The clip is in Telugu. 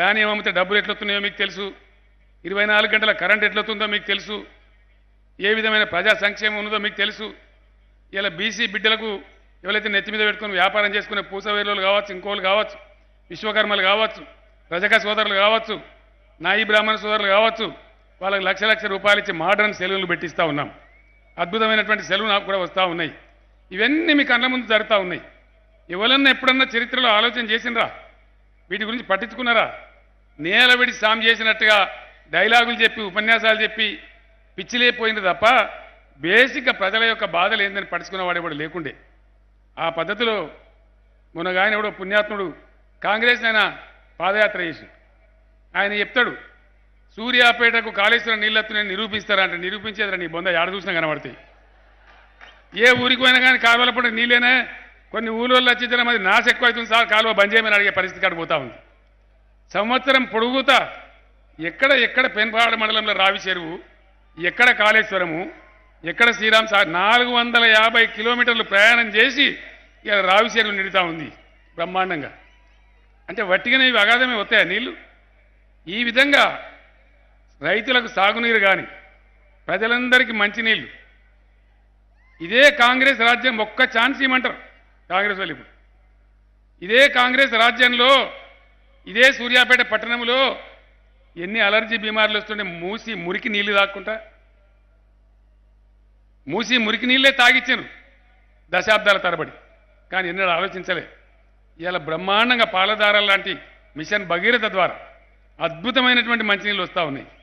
ధాన్యం అమ్మితే డబ్బులు ఎట్లొస్తున్నాయో మీకు తెలుసు ఇరవై నాలుగు గంటల కరెంట్ ఎట్లొస్తుందో మీకు తెలుసు ఏ విధమైన ప్రజా సంక్షేమం ఉన్నదో మీకు తెలుసు ఇలా బీసీ బిడ్డలకు ఎవరైతే నెత్తి మీద పెట్టుకుని వ్యాపారం చేసుకునే పూసవేర్లు కావచ్చు ఇంకోళ్ళు కావచ్చు విశ్వకర్మలు కావచ్చు రజక సోదరులు కావచ్చు నాయి బ్రాహ్మణ సోదరులు కావచ్చు వాళ్ళకి లక్ష లక్ష రూపాయలు ఇచ్చి మోడర్న్ సెలవులు పెట్టిస్తూ ఉన్నాం అద్భుతమైనటువంటి సెలవు నాకు కూడా వస్తూ ఉన్నాయి ఇవన్నీ మీ కళ్ళ ముందు జరుగుతూ ఉన్నాయి ఎవరన్నా ఎప్పుడన్నా చరిత్రలో ఆలోచన చేసినరా వీటి గురించి పట్టించుకున్నారా నేల విడిచి సాం చేసినట్టుగా డైలాగులు చెప్పి ఉపన్యాసాలు చెప్పి పిచ్చిలేపోయింది తప్ప బేసిక్ ప్రజల యొక్క బాధలు ఏందని పడుచుకున్నవాడు ఎవడు లేకుండే ఆ పద్ధతిలో మునగాయన ఎవడో పుణ్యాత్ముడు కాంగ్రెస్ ఆయన పాదయాత్ర చేసి ఆయన చెప్తాడు సూర్యాపేటకు కాళేశ్వరం నీళ్ళెత్తునని నిరూపిస్తారంటే నిరూపించేదా నీ బొంద ఆడ చూసినా కనబడతాయి ఏ ఊరికి పోయినా కానీ కాలువల పంట నీళ్ళేనే కొన్ని ఊళ్ళో వచ్చి మరి నాశ ఎక్కువ అవుతుంది సార్ కాలువ బంద్ చేయమని అడిగే పరిస్థితి కాడిపోతా పోతా ఉంది సంవత్సరం పొడుగుతా ఎక్కడ ఎక్కడ పెన్పాడ మండలంలో రావి చెరువు ఎక్కడ కాళేశ్వరము ఎక్కడ శ్రీరామ్ సార్ నాలుగు వందల యాభై కిలోమీటర్లు ప్రయాణం చేసి ఇక రావి చెరువు నిడుతూ ఉంది బ్రహ్మాండంగా అంటే వట్టిగానే ఇవి అగాధమే వస్తాయా నీళ్ళు ఈ విధంగా రైతులకు సాగునీరు కానీ ప్రజలందరికీ మంచినీళ్ళు ఇదే కాంగ్రెస్ రాజ్యం ఒక్క ఛాన్స్ ఇవ్వమంటారు కాంగ్రెస్ వాళ్ళు ఇప్పుడు ఇదే కాంగ్రెస్ రాజ్యంలో ఇదే సూర్యాపేట పట్టణంలో ఎన్ని అలర్జీ బీమార్లు వస్తుంటే మూసి మురికి నీళ్లు తాక్కుంటా మూసి మురికి నీళ్ళే తాగిచ్చాను దశాబ్దాల తరబడి కానీ ఎన్నడూ ఆలోచించలే ఇలా బ్రహ్మాండంగా పాలదారాలు లాంటి మిషన్ భగీరథ ద్వారా అద్భుతమైనటువంటి మంచినీళ్ళు వస్తూ ఉన్నాయి